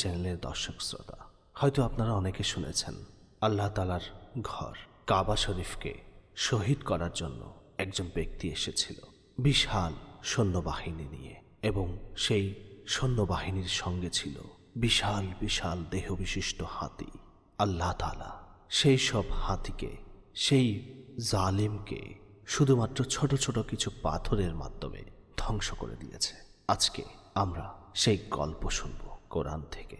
চ্যানেলের দর্শক শ্রোতা হয়তো আপনারা অনেকে শুনেছেন আল্লাহ তালার ঘর কাবা শরীফকে শহীদ করার জন্য একজন ব্যক্তি এসেছিল বিশাল সৈন্যবাহিনী নিয়ে এবং সেই সৈন্যবাহিনীর সঙ্গে ছিল বিশাল বিশাল দেহ বিশিষ্ট হাতি আল্লাহ তালা সেই সব হাতিকে সেই জালিমকে শুধুমাত্র ছোট ছোট কিছু পাথরের মাধ্যমে ধ্বংস করে দিয়েছে আজকে আমরা সেই গল্প শুনবো কোরআন থেকে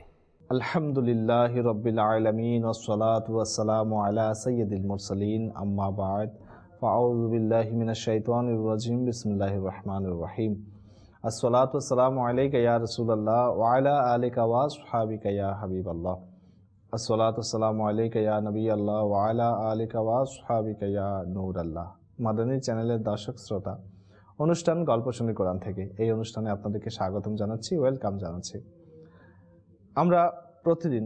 আলহামদুলিল্লাহ রবিল আলমিন ওসলাতাম আলা সৈয়দুল মুরসলিন আম্মাবাদ ফাউজবিল্লাহমিনাশাইতানজিম বিসমুল্লাহ রহমান রহিম আসসালাতাম আলাইকা ইয়া রসুল্লাহ ওয়ালা আলিকা ওয়াজ হাবিকা ইয়া হাবিব আল্লাহ আসসালাতাম আলাইকা ইয়া নবী আল্লাহ ওয়ালা আলিকা হাবিকয়া হাবিকা নূর আল্লাহ মাদানী চ্যানেলের দর্শক শ্রোতা অনুষ্ঠান গল্প শুনি কোরআন থেকে এই অনুষ্ঠানে আপনাদেরকে স্বাগতম জানাচ্ছি ওয়েলকাম জানাচ্ছি আমরা প্রতিদিন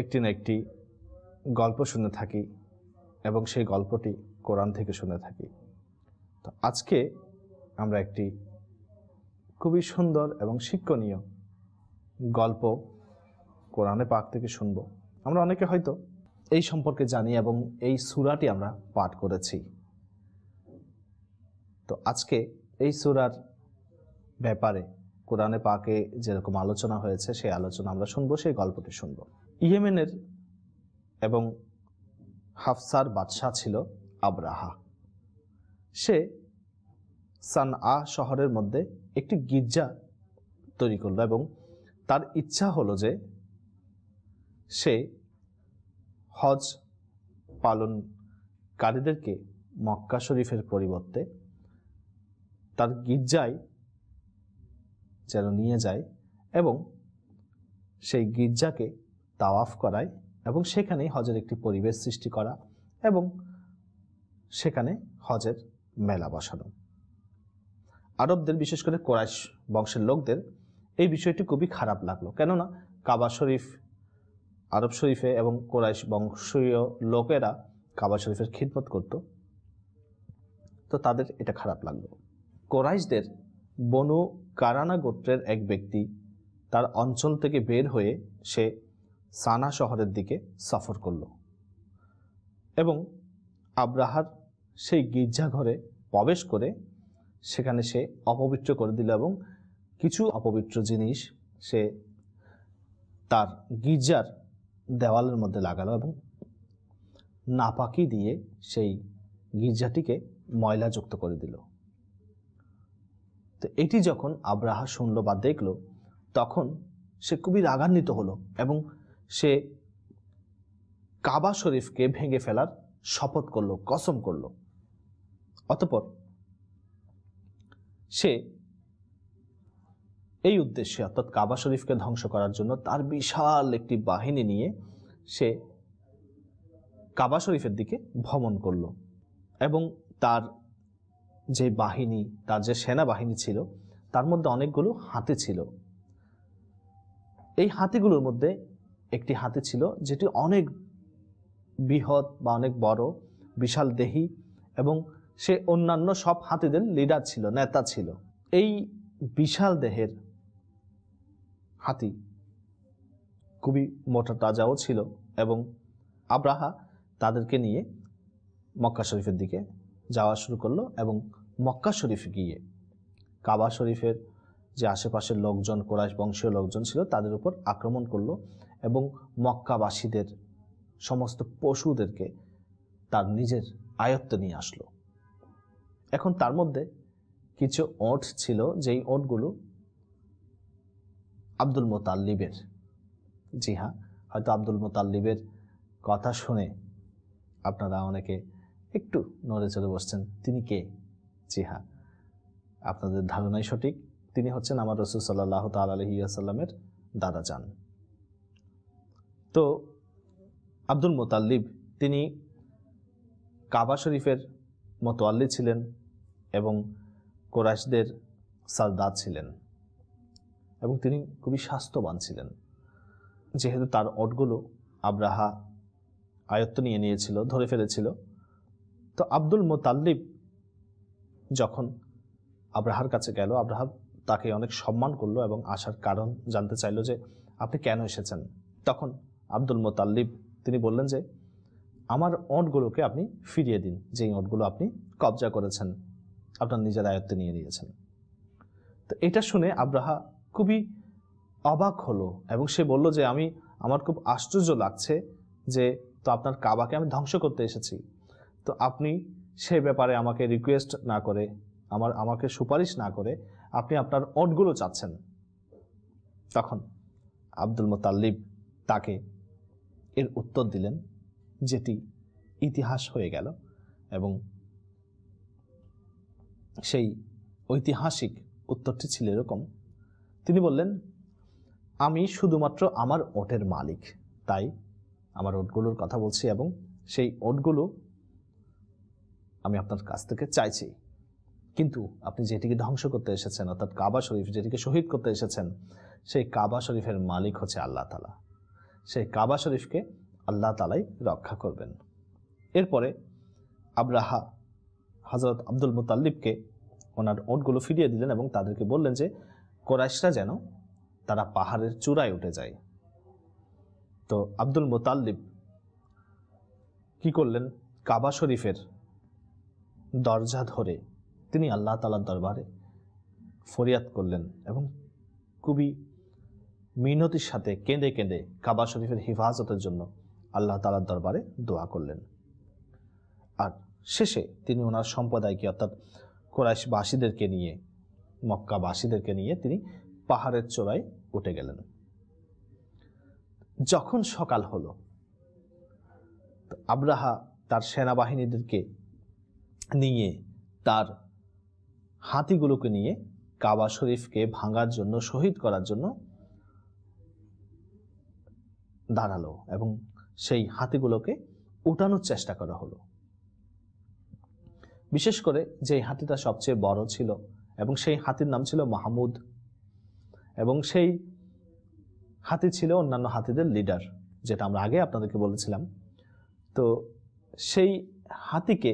একটি না একটি গল্প শুনে থাকি এবং সেই গল্পটি কোরআন থেকে শুনে থাকি তো আজকে আমরা একটি খুবই সুন্দর এবং শিক্ষণীয় গল্প কোরআনে পাক থেকে শুনব আমরা অনেকে হয়তো এই সম্পর্কে জানি এবং এই সুরাটি আমরা পাঠ করেছি তো আজকে এই সুরার ব্যাপারে কোরআনে পাকে যেরকম আলোচনা হয়েছে সেই আলোচনা আমরা শুনবো সেই গল্পটি শুনব ইয়েমেনের এবং হাফসার বাদশাহ ছিল আবরাহা সে সান আ শহরের মধ্যে একটি গির্জা তৈরি করল এবং তার ইচ্ছা হলো যে সে হজ পালনকারীদেরকে মক্কা শরীফের পরিবর্তে তার গির্জায় যেন নিয়ে যায় এবং সেই গির্জাকে তাওয়াফ করায় এবং সেখানেই হজের একটি পরিবেশ সৃষ্টি করা এবং সেখানে হজের মেলা বসানো আরবদের বিশেষ করে কোরাইশ বংশের লোকদের এই বিষয়টি খুবই খারাপ লাগলো কেননা কাবা শরীফ আরব শরীফে এবং কোরাইশ বংশীয় লোকেরা কাবা শরীফের খিদমত করত তো তাদের এটা খারাপ লাগলো কোরাইশদের বনু কারানা গোত্রের এক ব্যক্তি তার অঞ্চল থেকে বের হয়ে সে সানা শহরের দিকে সফর করল এবং আব্রাহার সেই গির্জাঘরে প্রবেশ করে সেখানে সে অপবিত্র করে দিল এবং কিছু অপবিত্র জিনিস সে তার গির্জার দেওয়ালের মধ্যে লাগালো এবং নাপাকি দিয়ে সেই গির্জাটিকে ময়লাযুক্ত করে দিল তো এটি যখন আব্রাহা শুনল বা দেখল তখন সে খুবই রাগান্বিত হলো এবং সে কাবা শরীফকে ভেঙে ফেলার শপথ করল কসম করল অতপর সে এই উদ্দেশ্যে অর্থাৎ কাবা শরীফকে ধ্বংস করার জন্য তার বিশাল একটি বাহিনী নিয়ে সে কাবা শরীফের দিকে ভ্রমণ করল এবং তার যে বাহিনী তার যে সেনাবাহিনী ছিল তার মধ্যে অনেকগুলো হাতি ছিল এই হাতিগুলোর মধ্যে একটি হাতি ছিল যেটি অনেক বৃহৎ বা অনেক বড় বিশাল দেহি এবং সে অন্যান্য সব হাতিদের লিডার ছিল নেতা ছিল এই বিশাল দেহের হাতি খুবই মোটা তাজাও ছিল এবং আব্রাহা তাদেরকে নিয়ে মক্কা শরীফের দিকে যাওয়া শুরু করলো এবং মক্কা শরীফ গিয়ে কাবা শরীফের যে আশেপাশের লোকজন কোরআশ বংশীয় লোকজন ছিল তাদের উপর আক্রমণ করলো এবং মক্কাবাসীদের সমস্ত পশুদেরকে তার নিজের আয়ত্তে নিয়ে আসলো এখন তার মধ্যে কিছু ওঁট ছিল যেই ওটগুলো আব্দুল মোতাল্লিবের জি হ্যাঁ হয়তো আব্দুল মোতাল্লিবের কথা শুনে আপনারা অনেকে একটু নড়ে চড়ে বসছেন তিনি কে জি হ্যাঁ আপনাদের ধারণাই সঠিক তিনি হচ্ছেন আমার রসুল সাল্লাহ তাল আলহিয়াসাল্লামের দাদা যান তো আব্দুল মোতাল্লিব তিনি কাবা শরীফের মতোয়াল্লি ছিলেন এবং কোরাইশদের সালদাদ ছিলেন এবং তিনি খুবই স্বাস্থ্যবান ছিলেন যেহেতু তার অটগুলো আব্রাহা আয়ত্ত নিয়ে নিয়েছিল ধরে ফেলেছিল তো আব্দুল মোতাল্লিব যখন আব্রাহার কাছে গেল আব্রাহা তাকে অনেক সম্মান করলো এবং আসার কারণ জানতে চাইল যে আপনি কেন এসেছেন তখন আব্দুল মোতাল্লিব তিনি বললেন যে আমার ওঁটগুলোকে আপনি ফিরিয়ে দিন যেই ওঁটগুলো আপনি কবজা করেছেন আপনার নিজের আয়ত্তে নিয়ে নিয়েছেন তো এটা শুনে আব্রাহা খুবই অবাক হলো এবং সে বলল যে আমি আমার খুব আশ্চর্য লাগছে যে তো আপনার কাবাকে আমি ধ্বংস করতে এসেছি তো আপনি সে ব্যাপারে আমাকে রিকোয়েস্ট না করে আমার আমাকে সুপারিশ না করে আপনি আপনার অটগুলো চাচ্ছেন তখন আব্দুল মোতাল্লিব তাকে এর উত্তর দিলেন যেটি ইতিহাস হয়ে গেল এবং সেই ঐতিহাসিক উত্তরটি ছিল এরকম তিনি বললেন আমি শুধুমাত্র আমার ওটের মালিক তাই আমার ওটগুলোর কথা বলছি এবং সেই ওটগুলো আমি আপনার কাছ থেকে চাইছি কিন্তু আপনি যেটিকে ধ্বংস করতে এসেছেন অর্থাৎ কাবা শরীফ যেটিকে শহীদ করতে এসেছেন সেই কাবা শরীফের মালিক হচ্ছে আল্লাহ তালা সেই কাবা শরীফকে আল্লাহ তালাই রক্ষা করবেন এরপরে আবরাহা হজরত আব্দুল মুতাল্লিবকে ওনার ওটগুলো ফিরিয়ে দিলেন এবং তাদেরকে বললেন যে কোরাইশরা যেন তারা পাহাড়ের চূড়ায় উঠে যায় তো আব্দুল মোতাল্লিব কি করলেন কাবা শরীফের দরজা ধরে তিনি আল্লাহ তালার দরবারে ফরিয়াদ করলেন এবং খুবই মিনতির সাথে কেঁদে কেঁদে কাবা শরীফের হেফাজতের জন্য আল্লাহ তালার দরবারে দোয়া করলেন আর শেষে তিনি ওনার সম্প্রদায়কে অর্থাৎ কোরাইশবাসীদেরকে নিয়ে মক্কাবাসীদেরকে নিয়ে তিনি পাহাড়ের চোড়ায় উঠে গেলেন যখন সকাল হলো আব্রাহা তার সেনাবাহিনীদেরকে নিয়ে তার হাতিগুলোকে নিয়ে কাবা শরীফকে ভাঙার জন্য শহীদ করার জন্য দাঁড়ালো এবং সেই হাতিগুলোকে উঠানোর চেষ্টা করা হলো বিশেষ করে যে হাতিটা সবচেয়ে বড় ছিল এবং সেই হাতির নাম ছিল মাহমুদ এবং সেই হাতি ছিল অন্যান্য হাতিদের লিডার যেটা আমরা আগে আপনাদেরকে বলেছিলাম তো সেই হাতিকে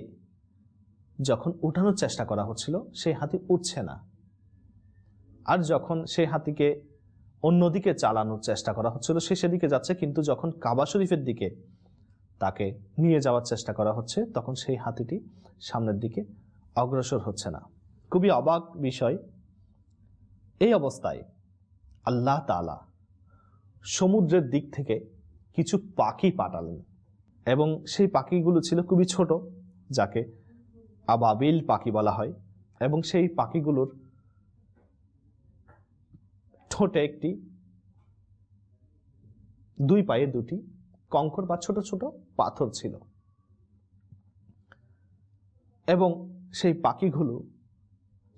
যখন উঠানোর চেষ্টা করা হচ্ছিল সেই হাতি উঠছে না আর যখন সেই হাতিকে অন্যদিকে চালানোর চেষ্টা করা হচ্ছিল সে সেদিকে যাচ্ছে কিন্তু যখন কাবা শরীফের দিকে তাকে নিয়ে যাওয়ার চেষ্টা করা হচ্ছে তখন সেই হাতিটি সামনের দিকে অগ্রসর হচ্ছে না খুবই অবাক বিষয় এই অবস্থায় আল্লাহ তালা সমুদ্রের দিক থেকে কিছু পাখি পাঠালেন এবং সেই পাখিগুলো ছিল খুবই ছোট যাকে আবাবিল পাখি বলা হয় এবং সেই পাখিগুলোর ঠোঁটে একটি দুই পায়ে দুটি কঙ্কর বা ছোট ছোট পাথর ছিল এবং সেই পাখিগুলো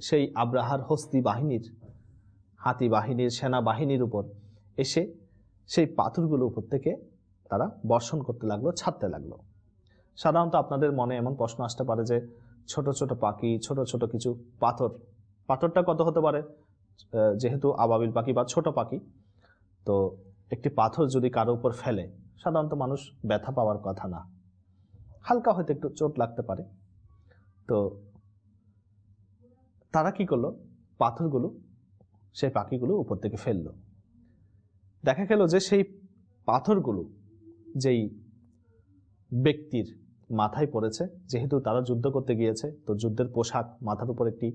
সেই আব্রাহার হস্তি বাহিনীর হাতি বাহিনীর সেনা বাহিনীর উপর এসে সেই পাথরগুলো উপর থেকে তারা বর্ষণ করতে লাগলো ছাড়তে লাগলো সাধারণত আপনাদের মনে এমন প্রশ্ন আসতে পারে যে ছোট ছোট পাখি ছোট ছোট কিছু পাথর পাথরটা কত হতে পারে যেহেতু আবাবিল পাখি বা ছোট পাখি তো একটি পাথর যদি কারো উপর ফেলে সাধারণত মানুষ ব্যথা পাওয়ার কথা না হালকা হয়তো একটু চোট লাগতে পারে তো তারা কি করলো পাথরগুলো সেই পাখিগুলো উপর থেকে ফেলল দেখা গেল যে সেই পাথরগুলো যেই ব্যক্তির মাথায় পড়েছে যেহেতু তারা যুদ্ধ করতে গিয়েছে তো যুদ্ধের পোশাক মাথার উপর একটি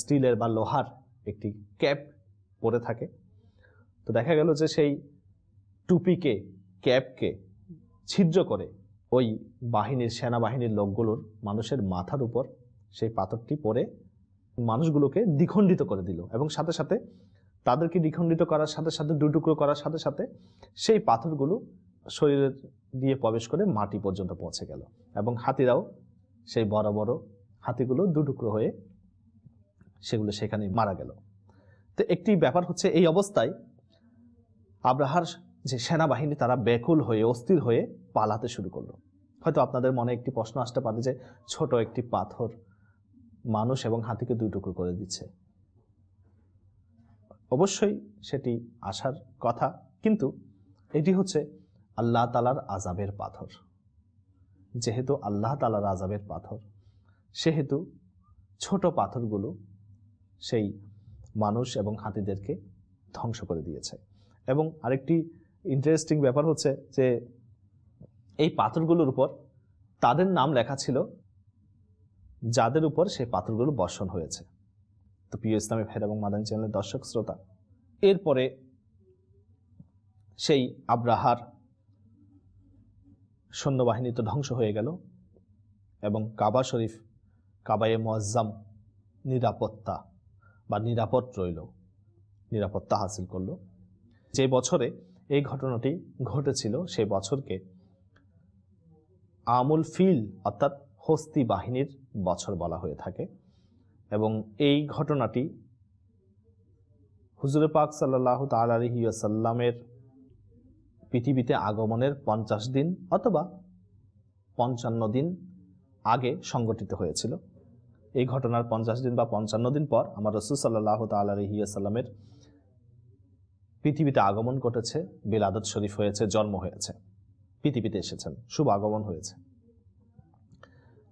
স্টিলের বা লোহার একটি ক্যাপ পরে থাকে তো দেখা গেল যে সেই টুপিকে ক্যাপকে ছিদ্র করে ওই বাহিনীর সেনাবাহিনীর লোকগুলোর মানুষের মাথার উপর সেই পাথরটি পরে মানুষগুলোকে দ্বিখণ্ডিত করে দিল এবং সাথে সাথে তাদেরকে দ্বিখণ্ডিত করার সাথে সাথে দুটুকরো করার সাথে সাথে সেই পাথরগুলো শরীরের দিয়ে প্রবেশ করে মাটি পর্যন্ত পৌঁছে গেল এবং হাতিরাও সেই বড় বড় হাতিগুলো দুটুকরো হয়ে সেগুলো সেখানে মারা গেল তো একটি ব্যাপার হচ্ছে এই অবস্থায় আব্রাহার যে সেনাবাহিনী তারা ব্যাকুল হয়ে অস্থির হয়ে পালাতে শুরু করলো হয়তো আপনাদের মনে একটি প্রশ্ন আসতে পারে যে ছোট একটি পাথর মানুষ এবং হাতিকে দুই টুকরো করে দিচ্ছে অবশ্যই সেটি আসার কথা কিন্তু এটি হচ্ছে আল্লাহ তালার আজাবের পাথর যেহেতু আল্লাহ তালার আজাবের পাথর সেহেতু ছোট পাথরগুলো সেই মানুষ এবং হাতিদেরকে ধ্বংস করে দিয়েছে এবং আরেকটি ইন্টারেস্টিং ব্যাপার হচ্ছে যে এই পাথরগুলোর উপর তাদের নাম লেখা ছিল যাদের উপর সেই পাথরগুলো বর্ষণ হয়েছে তো প্রিয় ইসলামী ভাইয়ের এবং মাদানী চ্যানেলের দর্শক শ্রোতা এরপরে সেই আব্রাহার সৈন্যবাহিনী তো ধ্বংস হয়ে গেল এবং কাবা শরীফ কাবায়ে মোয়াজ্জাম নিরাপত্তা বা নিরাপদ রইল নিরাপত্তা হাসিল করল যে বছরে এই ঘটনাটি ঘটেছিল সেই বছরকে আমুল ফিল অর্থাৎ হস্তি বাহিনীর বছর বলা হয়ে থাকে এবং এই ঘটনাটি হুজুরে পাক সাল্লাহ তাল আলহিউসাল্লামের পৃথিবীতে আগমনের পঞ্চাশ দিন অথবা পঞ্চান্ন দিন আগে সংগঠিত হয়েছিল এই ঘটনার পঞ্চাশ দিন বা পঞ্চান্ন দিন পর আমার রসুল সাল্লাহ তাল্লাহিয়াসাল্লামের পৃথিবীতে আগমন ঘটেছে বিলাদত শরীফ হয়েছে জন্ম হয়েছে পৃথিবীতে এসেছেন শুভ আগমন হয়েছে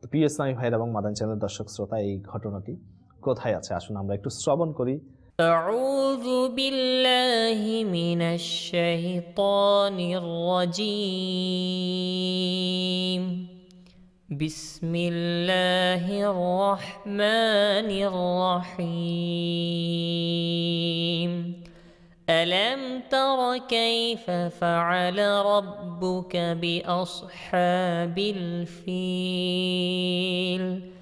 তো পিএস ভাইয়ের এবং মাদান চ্যানেল দর্শক শ্রোতা এই ঘটনাটি কোথায় আছে আসুন আমরা একটু শ্রবণ করি أعوذ بالله من الشيطان الرجيم بسم الله الرحمن الرحيم ألم تر كيف فعل ربك بأصحاب الفيل؟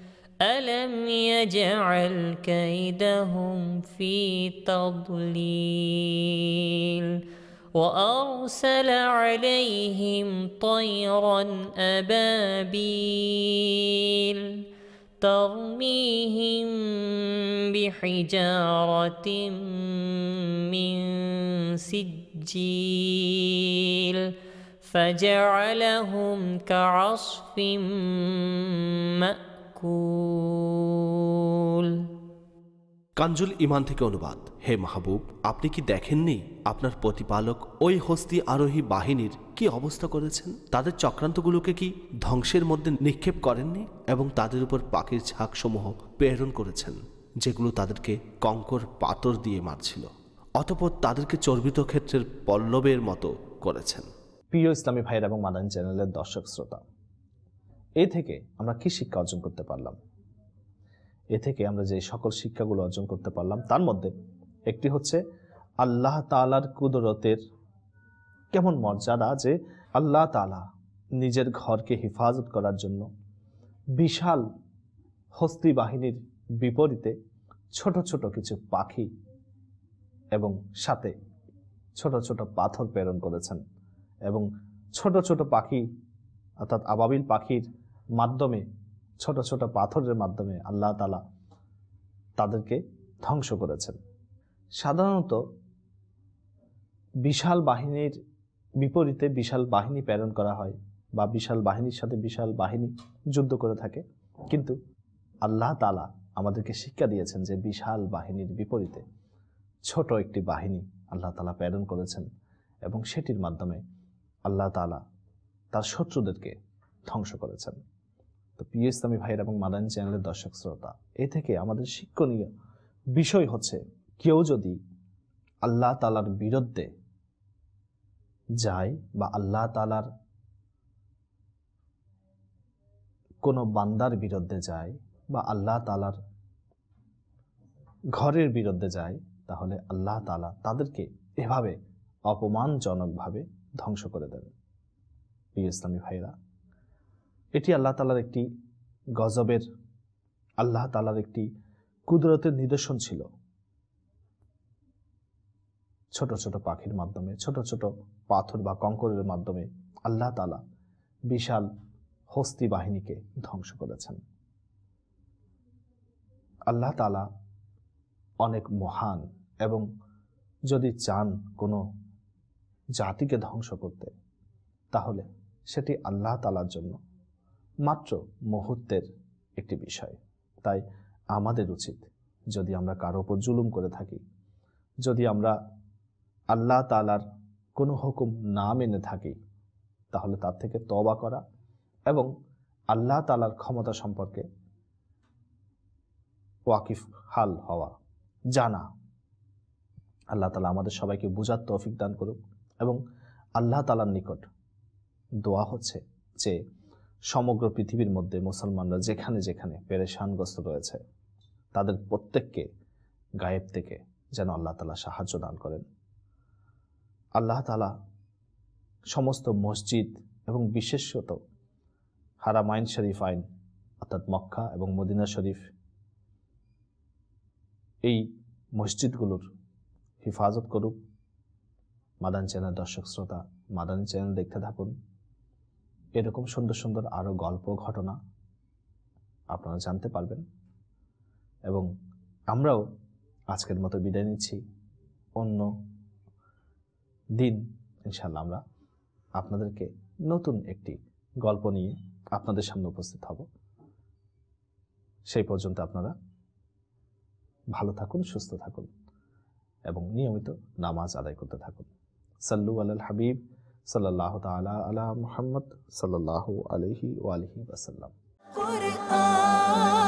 ألم يجعل كيدهم في تضليل وأرسل عليهم طيرا أبابيل ترميهم بحجارة من سجيل فجعلهم كعصف مأكول কাঞ্জুল ইমান থেকে অনুবাদ হে মাহবুব আপনি কি দেখেননি আপনার প্রতিপালক ওই হস্তি আরোহী বাহিনীর কি অবস্থা করেছেন তাদের চক্রান্তগুলোকে কি ধ্বংসের মধ্যে নিক্ষেপ করেননি এবং তাদের উপর পাখির ঝাঁকসমূহ প্রেরণ করেছেন যেগুলো তাদেরকে কঙ্কর পাথর দিয়ে মারছিল অতপর তাদেরকে চর্বিত ক্ষেত্রের পল্লবের মতো করেছেন প্রিয় ইসলামী ভাইয়ের এবং মাদান চ্যানেলের দর্শক শ্রোতা এ থেকে আমরা কি শিক্ষা অর্জন করতে পারলাম এ থেকে আমরা যে সকল শিক্ষাগুলো অর্জন করতে পারলাম তার মধ্যে একটি হচ্ছে আল্লাহ তালার কুদরতের কেমন মর্যাদা যে আল্লাহ তালা নিজের ঘরকে হেফাজত করার জন্য বিশাল হস্তি বাহিনীর বিপরীতে ছোট ছোট কিছু পাখি এবং সাথে ছোট ছোট পাথর প্রেরণ করেছেন এবং ছোট ছোট পাখি অর্থাৎ আবাবিল পাখির মাধ্যমে ছোট ছোট পাথরের মাধ্যমে আল্লাহ তালা তাদেরকে ধ্বংস করেছেন সাধারণত বিশাল বাহিনীর বিপরীতে বিশাল বাহিনী প্রেরণ করা হয় বা বিশাল বাহিনীর সাথে বিশাল বাহিনী যুদ্ধ করে থাকে কিন্তু আল্লাহ তালা আমাদেরকে শিক্ষা দিয়েছেন যে বিশাল বাহিনীর বিপরীতে ছোট একটি বাহিনী আল্লাহ তালা প্রেরণ করেছেন এবং সেটির মাধ্যমে আল্লাহ তালা তার শত্রুদেরকে ধ্বংস করেছেন তো প্রিয় ইসলামী ভাইয়ের এবং মাদানী চ্যানেলের দর্শক শ্রোতা এ থেকে আমাদের শিক্ষণীয় বিষয় হচ্ছে কেউ যদি আল্লাহ তালার বিরুদ্ধে যায় বা আল্লাহ তালার কোনো বান্দার বিরুদ্ধে যায় বা আল্লাহ তালার ঘরের বিরুদ্ধে যায় তাহলে আল্লাহ তালা তাদেরকে এভাবে অপমানজনকভাবে ধ্বংস করে দেবে প্রিয় ইসলামী ভাইরা এটি আল্লাহ তালার একটি গজবের আল্লাহ তালার একটি কুদরতের নিদর্শন ছিল ছোট ছোট পাখির মাধ্যমে ছোট ছোট পাথর বা কঙ্করের মাধ্যমে আল্লাহ তালা বিশাল হস্তি বাহিনীকে ধ্বংস করেছেন আল্লাহ তালা অনেক মহান এবং যদি চান কোনো জাতিকে ধ্বংস করতে তাহলে সেটি আল্লাহ তালার জন্য মাত্র মুহূর্তের একটি বিষয় তাই আমাদের উচিত যদি আমরা কারো ওপর জুলুম করে থাকি যদি আমরা আল্লাহ তালার কোনো হুকুম না মেনে থাকি তাহলে তার থেকে তবা করা এবং আল্লাহ তালার ক্ষমতা সম্পর্কে ওয়াকিফ হাল হওয়া জানা আল্লাহ তালা আমাদের সবাইকে বোঝার তৌফিক দান করুক এবং আল্লাহ তালার নিকট দোয়া হচ্ছে যে সমগ্র পৃথিবীর মধ্যে মুসলমানরা যেখানে যেখানে পেরেশানগ্রস্ত রয়েছে তাদের প্রত্যেককে গায়েব থেকে যেন আল্লাহ তালা সাহায্য দান করেন আল্লাহ তালা সমস্ত মসজিদ এবং বিশেষত হারামাইন শরীফ আইন অর্থাৎ মক্কা এবং মদিনা শরীফ এই মসজিদগুলোর হেফাজত করুক মাদান চ্যানেল দর্শক শ্রোতা মাদান চ্যানেল দেখতে থাকুন এরকম সুন্দর সুন্দর আরও গল্প ঘটনা আপনারা জানতে পারবেন এবং আমরাও আজকের মতো বিদায় নিচ্ছি অন্য দিন ইনশাল্লাহ আমরা আপনাদেরকে নতুন একটি গল্প নিয়ে আপনাদের সামনে উপস্থিত হব সেই পর্যন্ত আপনারা ভালো থাকুন সুস্থ থাকুন এবং নিয়মিত নামাজ আদায় করতে থাকুন সাল্লু আল হাবিব صلى الله تعالى على محمد صلى الله عليه وآله وسلم